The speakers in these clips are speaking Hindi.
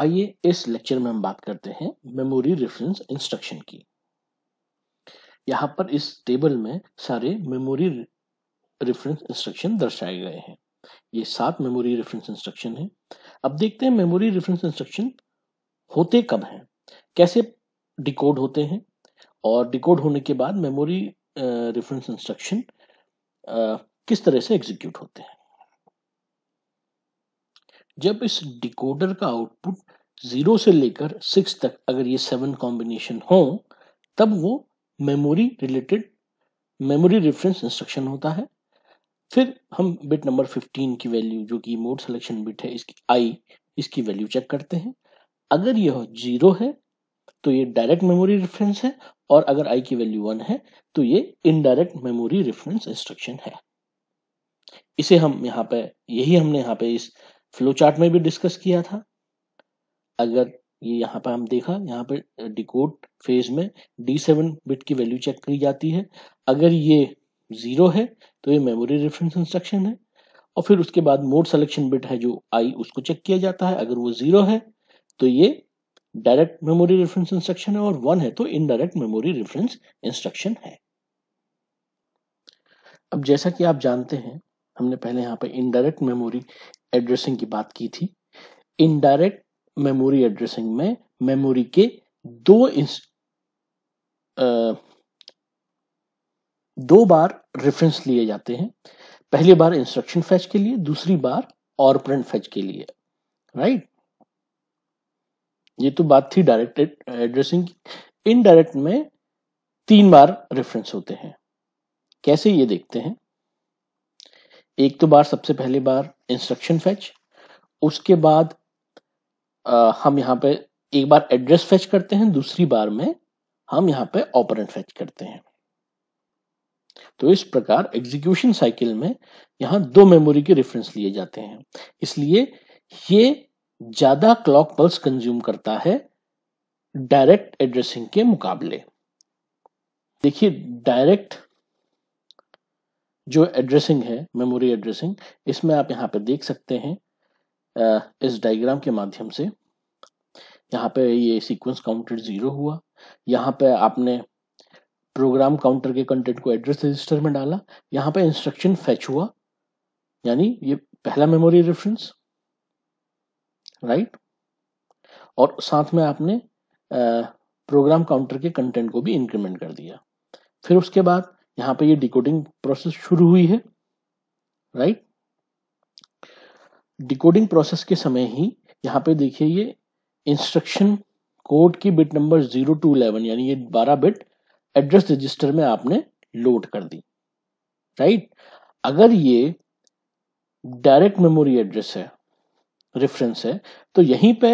आइए इस लेक्चर में हम बात करते हैं मेमोरी रेफरेंस इंस्ट्रक्शन की यहाँ पर इस टेबल में सारे मेमोरी रेफरेंस इंस्ट्रक्शन दर्शाए गए हैं ये सात मेमोरी रेफरेंस इंस्ट्रक्शन हैं अब देखते हैं मेमोरी रेफरेंस इंस्ट्रक्शन होते कब हैं कैसे डिकोड होते हैं और डिकोड होने के बाद मेमोरी रेफरेंस इंस्ट्रक्शन किस तरह से एग्जीक्यूट होते हैं जब इस डिकोडर का आउटपुट जीरो से लेकर सिक्स तक अगर ये सेवन कॉम्बिनेशन हो तब वो memory related memory reference instruction होता है फिर हम बिट नंबर 15 की वैल्यू जो कि मोड सिलेक्शन बिट है इसकी आई इसकी वैल्यू चेक करते हैं अगर यह जीरो है तो ये डायरेक्ट मेमोरी रेफरेंस है और अगर आई की वैल्यू वन है तो ये इनडायरेक्ट मेमोरी रेफरेंस इंस्ट्रक्शन है इसे हम यहाँ पे यही हमने यहाँ पे इस फ्लो चार्ट में भी डिस्कस किया था अगर ये यहाँ पर हम देखा यहाँ पर डिकोड uh, फेज में डी सेवन बिट की वैल्यू चेक की जाती है अगर ये जीरो है तो ये मेमोरी रेफरेंस इंस्ट्रक्शन है और फिर उसके बाद मोड सिलेक्शन बिट है जो आई उसको चेक किया जाता है अगर वो जीरो है तो ये डायरेक्ट मेमोरी रेफरेंस इंस्ट्रक्शन है और वन है तो इनडायरेक्ट मेमोरी रेफरेंस इंस्ट्रक्शन है अब जैसा कि आप जानते हैं हमने पहले यहाँ पर इनडायरेक्ट मेमोरी एड्रेसिंग की बात की थी इनडायरेक्ट मेमोरी एड्रेसिंग में मेमोरी के दो इंस, आ, दो बार रेफरेंस लिए जाते हैं पहली बार इंस्ट्रक्शन फेच के लिए दूसरी बार और प्रिंट फेच के लिए राइट ये तो बात थी डायरेक्टेड एड्रेसिंग की इनडायरेक्ट में तीन बार रेफरेंस होते हैं कैसे ये देखते हैं एक तो बार सबसे पहले बार इंस्ट्रक्शन फेच उसके बाद आ, हम यहाँ पे एक बार एड्रेस फेच करते हैं दूसरी बार में हम यहाँ पे ऑपरेंट फेच करते हैं तो इस प्रकार एग्जीक्यूशन साइकिल में यहाँ दो मेमोरी के रेफरेंस लिए जाते हैं इसलिए ये ज्यादा क्लॉक पल्स कंज्यूम करता है डायरेक्ट एड्रेसिंग के मुकाबले देखिए डायरेक्ट जो एड्रेसिंग है मेमोरी एड्रेसिंग इसमें आप यहाँ पे देख सकते हैं इस डायग्राम के माध्यम से यहाँ पे ये सीक्वेंस काउंटर जीरो हुआ यहाँ पे आपने प्रोग्राम काउंटर के कंटेंट को एड्रेस रजिस्टर में डाला यहाँ पे इंस्ट्रक्शन फेच हुआ यानी ये पहला मेमोरी रेफरेंस राइट और साथ में आपने प्रोग्राम काउंटर के कंटेंट को भी इंक्रीमेंट कर दिया फिर उसके बाद यहां पे ये डिकोडिंग प्रोसेस शुरू हुई है राइट डिकोडिंग प्रोसेस के समय ही यहां पे देखिए ये इंस्ट्रक्शन कोड की bit number zero to eleven यानी ये बारह बिट एड्रेस रजिस्टर में आपने लोड कर दी राइट अगर ये डायरेक्ट मेमोरी एड्रेस है रेफरेंस है तो यहीं पे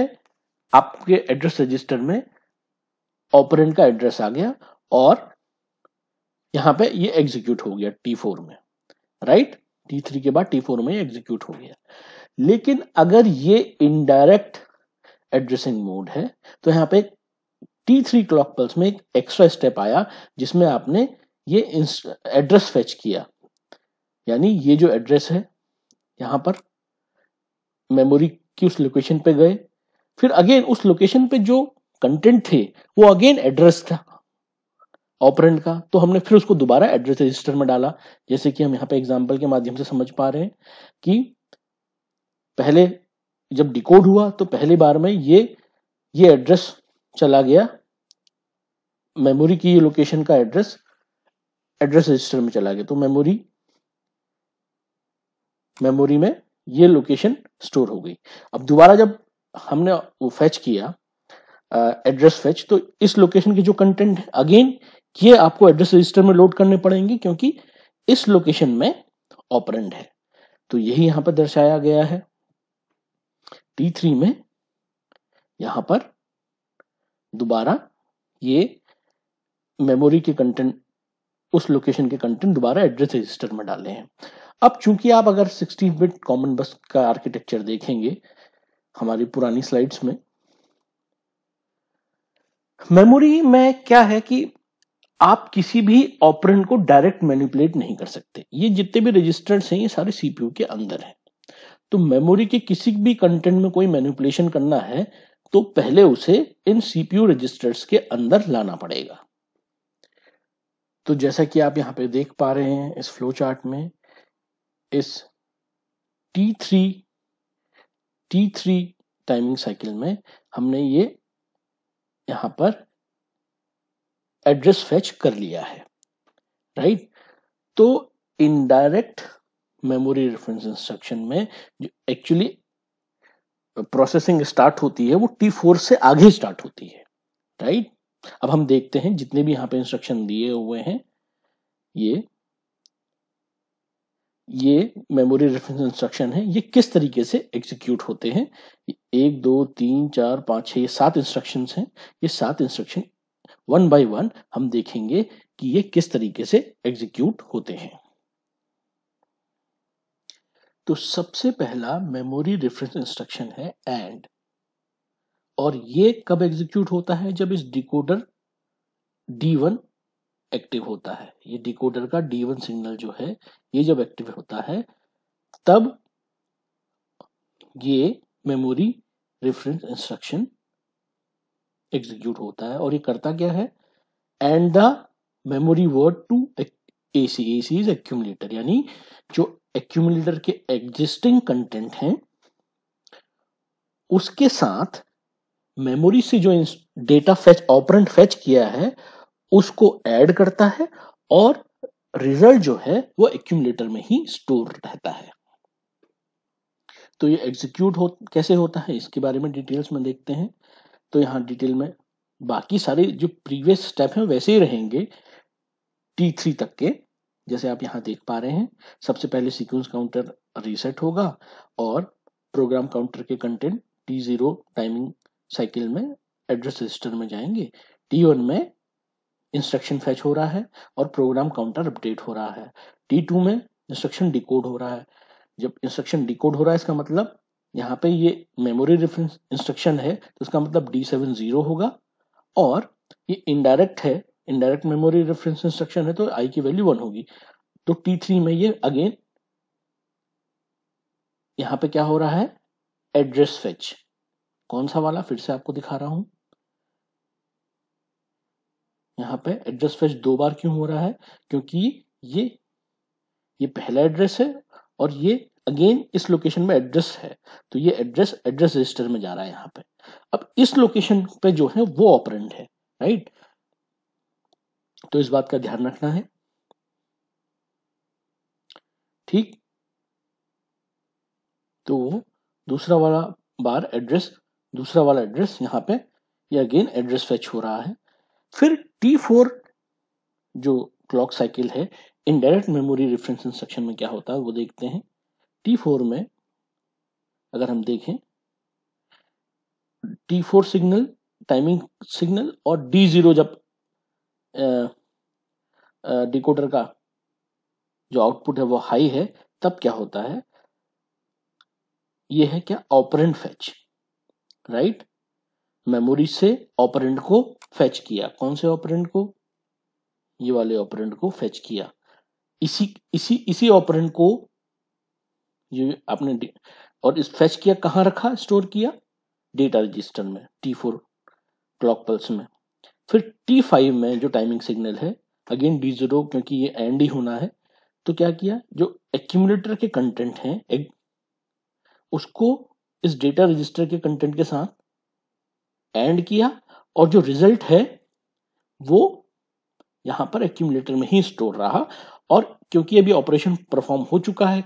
आपके एड्रेस रजिस्टर में ऑपरेंट का एड्रेस आ गया और यहां पे ये एग्जीक्यूट हो गया टी फोर में राइट टी थ्री के बाद टी फोर में एग्जीक्यूट हो गया लेकिन अगर ये इनडायरेक्ट एड्रेसिंग मोड है तो यहाँ पे टी थ्री क्लॉक पल्स में एक एक्स्ट्रा स्टेप आया जिसमें आपने ये एड्रेस फेच किया यानी ये जो एड्रेस है यहां पर मेमोरी की उस लोकेशन पे गए फिर अगेन उस लोकेशन पे जो कंटेंट थे वो अगेन एड्रेस था ऑपरेंट का तो हमने फिर उसको दोबारा एड्रेस रजिस्टर में डाला जैसे कि हम यहाँ पे एग्जाम्पल के माध्यम से समझ पा रहे हैं कि पहले जब डिकोड हुआ तो पहली बार में ये ये एड्रेस चला गया मेमोरी की लोकेशन का एड्रेस एड्रेस रजिस्टर में चला गया तो मेमोरी मेमोरी में ये लोकेशन स्टोर हो गई अब दोबारा जब हमने वो फैच किया एड्रेस uh, फेच तो इस लोकेशन की जो कंटेंट अगेन ये आपको एड्रेस रजिस्टर में लोड करने पड़ेंगे क्योंकि इस लोकेशन में ऑपरेंड है तो यही यहां पर दर्शाया गया है टी थ्री में यहां पर दोबारा ये मेमोरी के कंटेंट उस लोकेशन के कंटेंट दोबारा एड्रेस रजिस्टर में डाले हैं अब चूंकि आप अगर 16 बिट कॉमन बस का आर्किटेक्चर देखेंगे हमारी पुरानी स्लाइड्स में मेमोरी में क्या है कि आप किसी भी ऑपरेंट को डायरेक्ट मैनिपुलेट नहीं कर सकते ये जितने भी रजिस्टर्स हैं ये सारे सीपीयू के अंदर हैं तो मेमोरी के किसी भी कंटेंट में कोई मैनिपुलेशन करना है तो पहले उसे इन सीपीयू रजिस्टर्स के अंदर लाना पड़ेगा तो जैसा कि आप यहां पे देख पा रहे हैं इस फ्लो चार्ट में इस T three T three timing cycle में हमने ये यहां पर एड्रेस फेच कर लिया है राइट तो इनडायरेक्ट मेमोरी रेफरेंस इंस्ट्रक्शन में जो एक्चुअली प्रोसेसिंग स्टार्ट होती है वो टी फोर से आगे स्टार्ट होती है राइट अब हम देखते हैं जितने भी यहां पे इंस्ट्रक्शन दिए हुए हैं ये ये मेमोरी रेफरेंस इंस्ट्रक्शन है ये किस तरीके से एग्जीक्यूट होते हैं एक दो तीन चार पांच छह ये सात इंस्ट्रक्शन हैं ये सात इंस्ट्रक्शन वन बाय वन हम देखेंगे कि ये किस तरीके से एग्जीक्यूट होते हैं तो सबसे पहला मेमोरी रेफरेंस इंस्ट्रक्शन है एंड और ये कब एग्जीक्यूट होता है जब इस डिकोडर D1 एक्टिव होता है ये डिकोडर का D1 सिग्नल जो है ये जब एक्टिव होता है तब ये मेमोरी रेफरेंस इंस्ट्रक्शन एग्जीक्यूट होता है और ये करता क्या है and the memory word to A C A C is accumulator यानी जो एक्यूमलेटर के एग्जिस्टिंग कंटेंट हैं उसके साथ मेमोरी से जो डेटा फेच ऑपरेंट फेच किया है उसको ऐड करता है और रिजल्ट जो है वो एक्यूमलेटर में ही स्टोर रहता है तो ये एग्जीक्यूट हो कैसे होता है इसके बारे में डिटेल्स में देखते हैं तो यहाँ डिटेल में बाकी सारे जो प्रीवियस स्टेप हैं वैसे ही रहेंगे टी थ्री तक के जैसे आप यहाँ देख पा रहे हैं सबसे पहले सीक्वेंस काउंटर रीसेट होगा और प्रोग्राम काउंटर के content T zero timing cycle में एड्रेस रजिस्टर में जाएंगे टी वन में इंस्ट्रक्शन फैच हो रहा है और प्रोग्राम काउंटर अपडेट हो रहा है टी टू में इंस्ट्रक्शन डिकोड हो रहा है जब इंस्ट्रक्शन डिकोड हो रहा है इसका मतलब यहाँ पे ये मेमोरी रेफरेंस इंस्ट्रक्शन है तो इसका मतलब डी सेवन जीरो होगा और ये इनडायरेक्ट है इनडायरेक्ट मेमोरी रेफरेंस इंस्ट्रक्शन है तो आई की वैल्यू वन होगी तो टी थ्री में ये अगेन यहाँ पे क्या हो रहा है एड्रेस फेच कौन सा वाला फिर से आपको दिखा रहा हूं यहाँ पे एड्रेस फेच दो बार क्यों हो रहा है क्योंकि ये ये पहला एड्रेस है और ये अगेन इस लोकेशन में एड्रेस है तो ये एड्रेस एड्रेस रजिस्टर में जा रहा है यहाँ पे अब इस लोकेशन पे जो है वो ऑपरेंट है राइट तो इस बात का ध्यान रखना है ठीक तो दूसरा वाला बार एड्रेस दूसरा वाला एड्रेस यहाँ पे ये अगेन एड्रेस फेच हो रहा है फिर T4 जो क्लॉक साइकिल है इनडायरेक्ट मेमोरी रेफरेंस इंस्ट्रक्शन में क्या होता है वो देखते हैं टी फोर में अगर हम देखें T four signal timing signal और डी जीरो जब डिकोडर का जो आउटपुट है वो हाई है तब क्या होता है ये है क्या ऑपरेंट फैच राइट मेमोरी से ऑपरेंट को फैच किया कौन से ऑपरेंट को ये वाले ऑपरेंट को फैच किया इसी इसी इसी ऑपरेंट को ये आपने और इस फेच किया कहाँ रखा स्टोर किया डेटा रजिस्टर में टी फोर क्लॉक पल्स में फिर टी फाइव में जो टाइमिंग सिग्नल है अगेन डी जीरो क्योंकि ये एंड ही होना है तो क्या किया जो एक्यूमुलेटर के कंटेंट हैं एक उसको इस डेटा रजिस्टर के कंटेंट के साथ एंड किया और जो रिजल्ट है वो यहाँ पर एक्यूमलेटर में ही स्टोर रहा और क्योंकि अभी ऑपरेशन परफॉर्म हो चुका है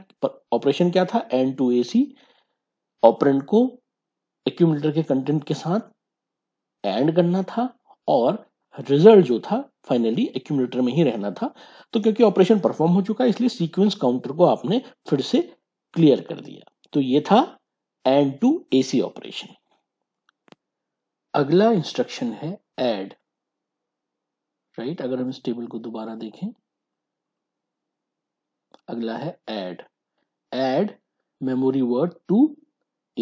ऑपरेशन क्या था and to A C operand को एक्यूमलेटर के कंटेंट के साथ एंड करना था और रिजल्ट जो था फाइनली एक्यूमलेटर में ही रहना था तो क्योंकि ऑपरेशन परफॉर्म हो चुका है इसलिए सीक्वेंस काउंटर को आपने फिर से क्लियर कर दिया तो ये था एंड टू एसी ऑपरेशन अगला इंस्ट्रक्शन है एड राइट अगर हम इस टेबल को दोबारा देखें अगला है add add memory word to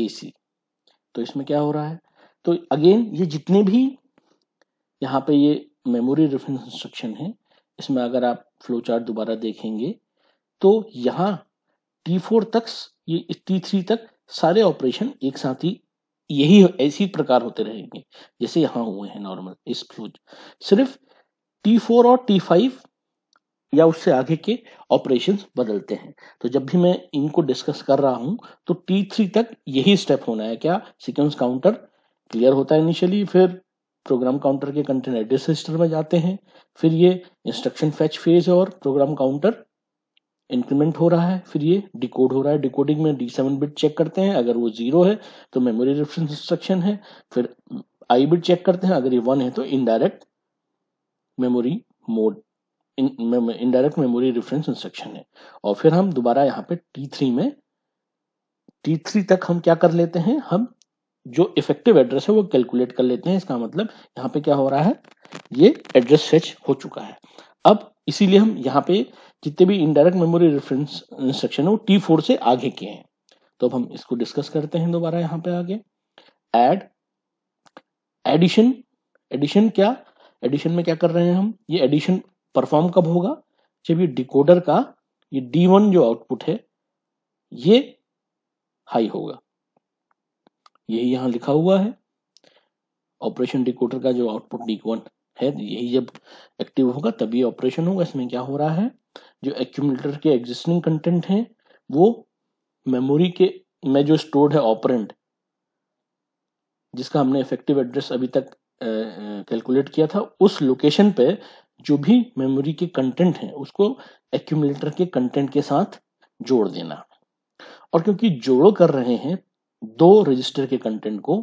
AC तो इसमें क्या हो रहा है तो अगेन ये जितने भी यहाँ पे ये मेमोरी रेफरेंस इंस्ट्रक्शन है इसमें अगर आप फ्लो चार्ट दोबारा देखेंगे तो यहाँ टी फोर तक ये टी थ्री तक सारे ऑपरेशन एक साथ ही यही ऐसी प्रकार होते रहेंगे जैसे यहाँ हुए हैं नॉर्मल इस फ्लो सिर्फ T4 और T5 या उससे आगे के ऑपरेशन बदलते हैं तो जब भी मैं इनको डिस्कस कर रहा हूं तो T3 तक यही स्टेप होना है क्या सिक्वेंस काउंटर क्लियर होता है इनिशियली फिर प्रोग्राम काउंटर के कंटेंट एड्रेस रजिस्टर में जाते हैं फिर ये इंस्ट्रक्शन फैच फेज और प्रोग्राम काउंटर इंक्रीमेंट हो रहा है फिर ये डिकोड हो रहा है डिकोडिंग में डी सेवन बिट चेक करते हैं अगर वो जीरो है तो मेमोरी रेफरेंस इंस्ट्रक्शन है फिर आई बिट चेक करते हैं अगर ये वन है तो indirect memory mode indirect memory reference instruction है और फिर हम दोबारा यहाँ पे T3 में T3 तक हम क्या कर लेते हैं हम जो इफेक्टिव एड्रेस है वो कैलकुलेट कर लेते हैं इसका मतलब यहाँ पे क्या हो रहा है ये एड्रेस सेच हो चुका है अब इसीलिए हम यहाँ पे जितने भी इनडायरेक्ट मेमोरी रेफरेंस इंस्ट्रक्शन है वो टी फोर से आगे के हैं तो अब हम इसको डिस्कस करते हैं दोबारा यहाँ पे आगे एड एडिशन एडिशन क्या एडिशन में क्या कर रहे हैं हम ये एडिशन परफॉर्म कब होगा जब ये डिकोडर का ये D1 जो आउटपुट है ये हाई होगा यही यहां लिखा हुआ है ऑपरेशन डिकोडर का जो आउटपुट D1 है यही जब एक्टिव होगा तभी ऑपरेशन होगा इसमें क्या हो रहा है जो एक्यूमुलेटर के एग्जिस्टिंग कंटेंट है वो मेमोरी के में जो स्टोर्ड है ऑपरेंट जिसका हमने इफेक्टिव एड्रेस अभी तक कैलकुलेट किया था उस लोकेशन पे जो भी मेमोरी के कंटेंट हैं उसको एक्यूमुलेटर के कंटेंट के साथ जोड़ देना और क्योंकि जोड़ो कर रहे हैं दो रजिस्टर के कंटेंट को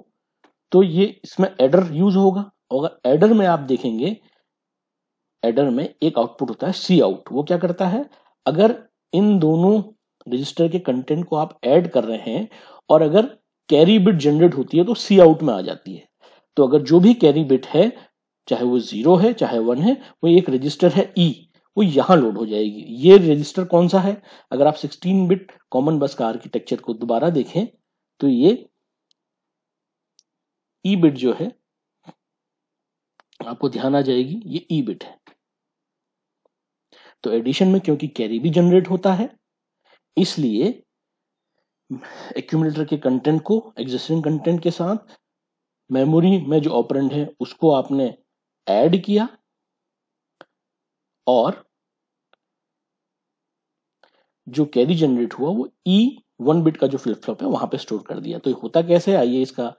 तो ये इसमें एडर यूज होगा और एडर में आप देखेंगे एडर में एक आउटपुट होता है सी आउट वो क्या करता है अगर इन दोनों रजिस्टर के कंटेंट को आप ऐड कर रहे हैं और अगर कैरी बिट जनरेट होती है तो सी आउट में आ जाती है तो अगर जो भी कैरी बिट है चाहे वो जीरो है चाहे वन है वो एक रजिस्टर है ई e, वो यहाँ लोड हो जाएगी ये रजिस्टर कौन सा है अगर आप 16 बिट कॉमन बस का आर्किटेक्चर को दोबारा देखें तो ये ई e बिट जो है आपको ध्यान आ जाएगी ये ई e बिट है तो एडिशन में क्योंकि कैरी भी जनरेट होता है इसलिए एक्यूमुलेटर के कंटेंट को एग्जिस्टिंग कंटेंट के साथ मेमोरी में जो ऑपरेंड है उसको आपने ऐड किया और जो कैरी जनरेट हुआ वो ई e वन बिट का जो फ्लिप फ्लॉप है वहां पे स्टोर कर दिया तो ये होता कैसे आइए इसका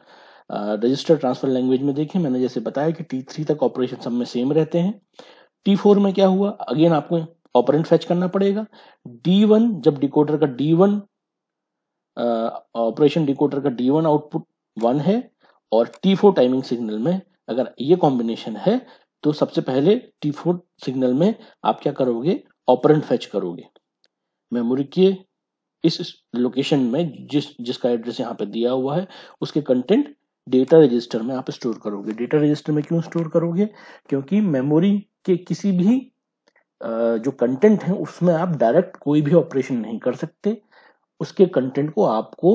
रजिस्टर ट्रांसफर लैंग्वेज में देखें मैंने जैसे बताया कि टी थ्री तक ऑपरेशन सब में सेम रहते हैं टी फोर में क्या हुआ अगेन आपको ऑपरेंट फैच करना पड़ेगा डी वन जब डिकोडर का डी वन ऑपरेशन डिकोडर का डी वन आउटपुट वन है और टी फोर टाइमिंग सिग्नल में अगर ये कॉम्बिनेशन है तो सबसे पहले टी फोर सिग्नल में आप क्या करोगे ऑपरेंट फेच करोगे मेमोरी के इस लोकेशन में जिस जिसका एड्रेस यहाँ पे दिया हुआ है उसके कंटेंट डेटा रजिस्टर में आप स्टोर करोगे डेटा रजिस्टर में क्यों स्टोर करोगे क्योंकि मेमोरी के किसी भी जो कंटेंट है उसमें आप डायरेक्ट कोई भी ऑपरेशन नहीं कर सकते उसके कंटेंट को आपको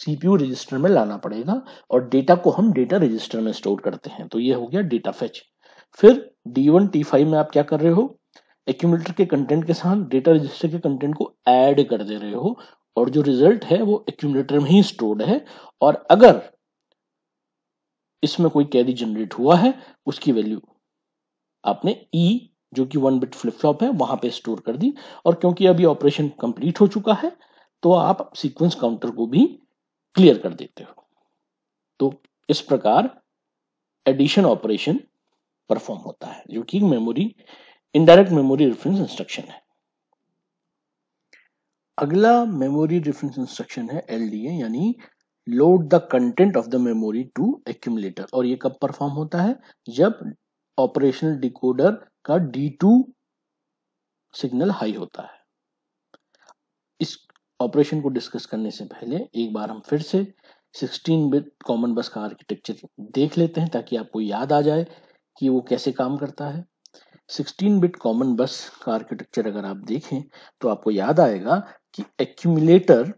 सीपीयू रजिस्टर में लाना पड़ेगा और डेटा को हम डेटा रजिस्टर में स्टोर करते हैं तो ये हो गया डेटा फेच फिर डी वन टी फाइव में आप क्या कर रहे हो एक्यूमुलेटर के कंटेंट के साथ डेटा रजिस्टर के कंटेंट को ऐड कर दे रहे हो और जो रिजल्ट है वो एक्यूमुलेटर में ही स्टोर्ड है और अगर इसमें कोई कैरी जनरेट हुआ है उसकी वैल्यू आपने ई e, जो कि वन बिट फ्लिप फ्लॉप है वहां पे स्टोर कर दी और क्योंकि अभी ऑपरेशन कंप्लीट हो चुका है तो आप सीक्वेंस काउंटर को भी क्लियर कर देते हो तो इस प्रकार एडिशन ऑपरेशन परफॉर्म होता है जो कि memory indirect memory reference instruction है अगला मेमोरी रेफरेंस इंस्ट्रक्शन है एलडीए यानी load the content of the memory to accumulator और ये कब परफॉर्म होता है जब ऑपरेशनल डिकोडर का टू सिग्नल हाई होता है इस ऑपरेशन को डिस्कस करने से पहले एक बार हम फिर से 16 बिट कॉमन बस का आर्किटेक्चर देख लेते हैं ताकि आपको याद आ जाए कि वो कैसे काम करता है 16 बिट कॉमन बस का आर्किटेक्चर अगर आप देखें तो आपको याद आएगा कि एक्यूमुलेटर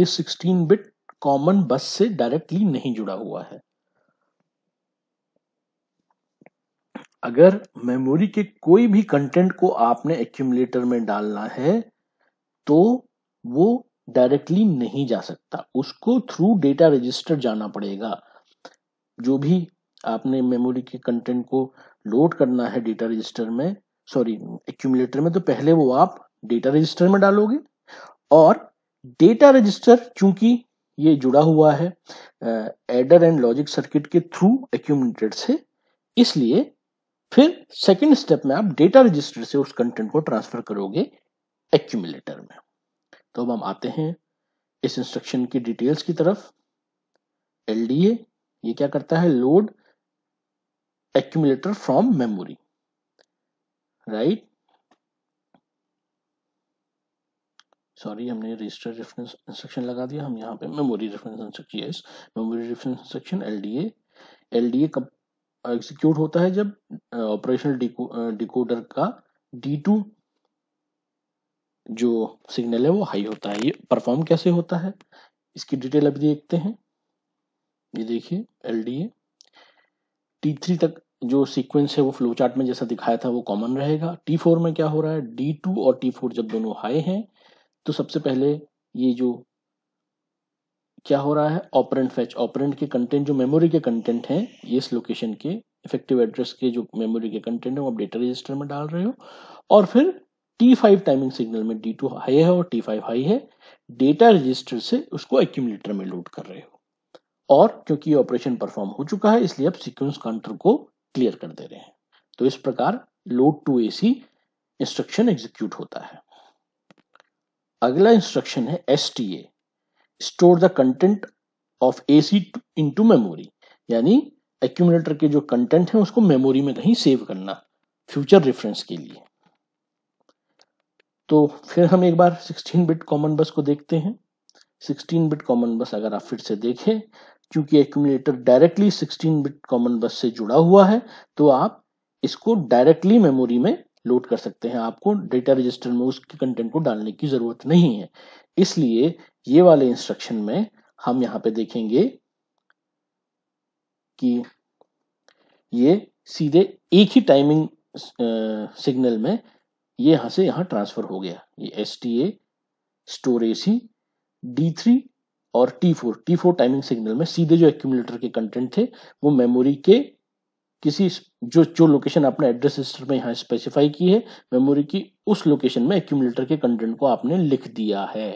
इस 16 बिट कॉमन बस से डायरेक्टली नहीं जुड़ा हुआ है अगर मेमोरी के कोई भी कंटेंट को आपने एक्यूमुलेटर में डालना है तो वो डायरेक्टली नहीं जा सकता उसको थ्रू डेटा रजिस्टर जाना पड़ेगा जो भी आपने मेमोरी के कंटेंट को लोड करना है डेटा रजिस्टर में सॉरी एक्यूमुलेटर में तो पहले वो आप डेटा रजिस्टर में डालोगे और डेटा रजिस्टर चूंकि ये जुड़ा हुआ है एडर एंड लॉजिक सर्किट के थ्रू एक्यूमुलेटर से इसलिए फिर सेकेंड स्टेप में आप डेटा रजिस्टर से उस कंटेंट को ट्रांसफर करोगे एक्यूमुलेटर में तो अब हम आते हैं इस इंस्ट्रक्शन की डिटेल्स की तरफ एल ये क्या करता है load accumulator from memory right sorry हमने रजिस्टर रेफरेंस इंस्ट्रक्शन लगा दिया हम यहाँ पे memory reference instruction yes memory reference instruction L D L D कब एग्जीक्यूट होता है जब ऑपरेशनल uh, डिकोडर uh, का डी टू जो सिग्नल है वो हाई होता है ये परफॉर्म कैसे होता है इसकी डिटेल अभी देखते हैं ये देखिए L D A T three तक जो सीक्वेंस है वो फ्लो चार्ट में जैसा दिखाया था वो कॉमन रहेगा टी फोर में क्या हो रहा है डी टू और टी फोर जब दोनों हाई हैं तो सबसे पहले ये जो क्या हो रहा है ऑपरेंट फैच ऑपरेंट के कंटेंट जो मेमोरी के कंटेंट हैं ये इस लोकेशन के इफेक्टिव एड्रेस के जो मेमोरी के कंटेंट है वो आप डेटा रजिस्टर में डाल रहे हो और फिर T5 टाइमिंग सिग्नल में D2 हाई है और T5 हाई है डेटा रजिस्टर से उसको एक्यूमलेटर में लोड कर रहे हो और क्योंकि ये ऑपरेशन परफॉर्म हो चुका है इसलिए अब सीक्वेंस काउंटर को क्लियर कर दे रहे हैं तो इस प्रकार load to C instruction execute होता है अगला इंस्ट्रक्शन है S T A store the content of A C into memory यानी एक्यूमलेटर के जो कंटेंट है उसको मेमोरी में कहीं सेव करना फ्यूचर रेफरेंस के लिए तो फिर हम एक बार 16 बिट कॉमन बस को देखते हैं 16 बिट कॉमन बस अगर आप फिर से देखें क्योंकि एक्यूमुलेटर डायरेक्टली 16 बिट कॉमन बस से जुड़ा हुआ है तो आप इसको डायरेक्टली मेमोरी में लोड कर सकते हैं आपको डेटा रजिस्टर में उसके कंटेंट को डालने की जरूरत नहीं है इसलिए ये वाले इंस्ट्रक्शन में हम यहां पे देखेंगे कि ये सीधे एक ही टाइमिंग सिग्नल में ये यहां से यहां ट्रांसफर हो गया ये S T A store A C D three और T four T four timing signal में सीधे जो एक्यूमुलेटर के कंटेंट थे वो मेमोरी के किसी जो जो लोकेशन आपने एड्रेस रजिस्टर में यहां स्पेसिफाई की है मेमोरी की उस लोकेशन में एक्यूमुलेटर के कंटेंट को आपने लिख दिया है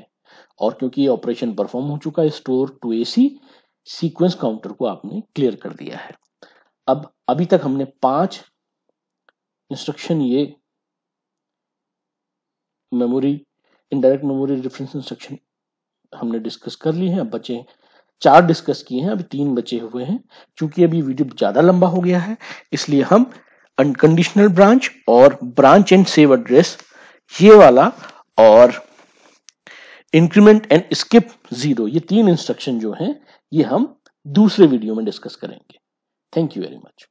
और क्योंकि ये ऑपरेशन परफॉर्म हो चुका है store to A C sequence counter को आपने क्लियर कर दिया है अब अभी तक हमने पांच इंस्ट्रक्शन ये memory indirect memory reference instruction हमने डिस्कस कर ली है अब बचे चार डिस्कस किए हैं अभी तीन बचे हुए हैं क्योंकि अभी वीडियो ज़्यादा लंबा हो गया है इसलिए हम अनकंडीशनल ब्रांच और ब्रांच एंड सेव एड्रेस ये वाला और इंक्रीमेंट एंड स्किप जीरो ये तीन इंस्ट्रक्शन जो हैं ये हम दूसरे वीडियो में डिस्कस करेंगे थैंक यू वेरी मच